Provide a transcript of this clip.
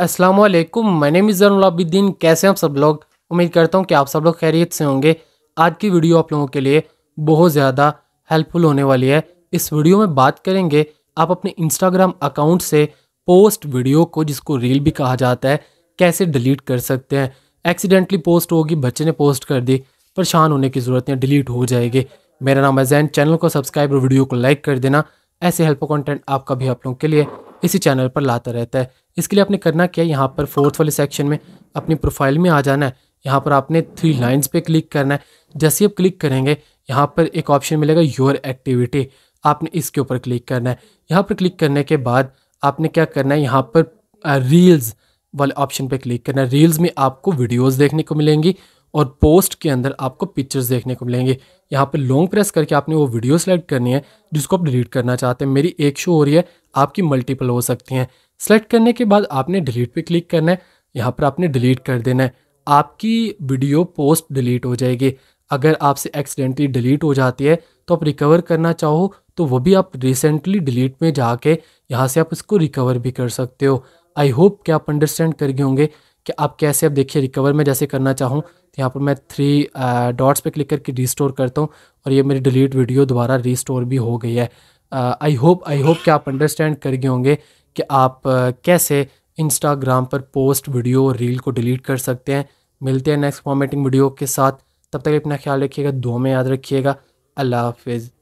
अस्सलाम वालेकुम मैं नेम कैसे हैं आप सब लोग उम्मीद करता हूँ कि आप सब लोग खैरियत से होंगे आज की वीडियो आप लोगों के लिए बहुत ज़्यादा हेल्पफुल होने वाली है इस वीडियो में बात करेंगे आप अपने इंस्टाग्राम अकाउंट से पोस्ट वीडियो को जिसको रील भी कहा जाता है कैसे डिलीट कर सकते हैं एक्सीडेंटली पोस्ट होगी बच्चे ने पोस्ट कर दी परेशान होने की ज़रूरत नहीं डिलीट हो जाएगी मेरा नाम है जैन चैनल को सब्सक्राइब और वीडियो को लाइक कर देना ऐसे हेल्पफुल कंटेंट आपका भी आप लोगों के लिए इसी चैनल पर लाता रहता है इसके लिए आपने करना क्या है यहाँ पर फोर्थ वाले सेक्शन में अपनी प्रोफाइल में आ जाना है यहाँ पर आपने थ्री लाइन्स पे क्लिक करना है जैसे आप क्लिक करेंगे यहाँ पर एक ऑप्शन मिलेगा योर एक्टिविटी आपने इसके ऊपर क्लिक करना है यहाँ पर क्लिक करने के बाद आपने क्या करना है यहाँ पर रील्स uh, वाले ऑप्शन पे क्लिक करना है रील्स में आपको वीडियोस देखने को मिलेंगी और पोस्ट के अंदर आपको पिक्चर्स देखने को मिलेंगे यहाँ पे लॉन्ग प्रेस करके आपने वो वीडियो सेलेक्ट करनी है जिसको आप डिलीट करना चाहते हैं मेरी एक शो हो रही है आपकी मल्टीपल हो सकती हैं सेलेक्ट करने के बाद आपने डिलीट पे क्लिक करना है यहाँ पर आपने डिलीट कर देना है आपकी वीडियो पोस्ट डिलीट हो जाएगी अगर आपसे एक्सीडेंटली डिलीट हो जाती है तो आप रिकवर करना चाहो तो वो भी आप रिसेंटली डिलीट में जाके यहाँ से आप इसको रिकवर भी कर सकते हो आई होप कि आप अंडरस्टैंड कर गए होंगे कि आप कैसे अब देखिए रिकवर में जैसे करना चाहूँ तो यहाँ पर मैं थ्री डॉट्स पे क्लिक करके रीस्टोर करता हूँ और ये मेरी डिलीट वीडियो दोबारा रीस्टोर भी हो गई है आई होप आई होप कि आप अंडरस्टैंड कर गए होंगे कि आप कैसे इंस्टाग्राम पर पोस्ट वीडियो और रील को डिलीट कर सकते हैं मिलते हैं नेक्स्ट फॉर्मेटिंग वीडियो के साथ तब तक अपना ख्याल रखिएगा दो में याद रखिएगा अल्लाह हाफिज़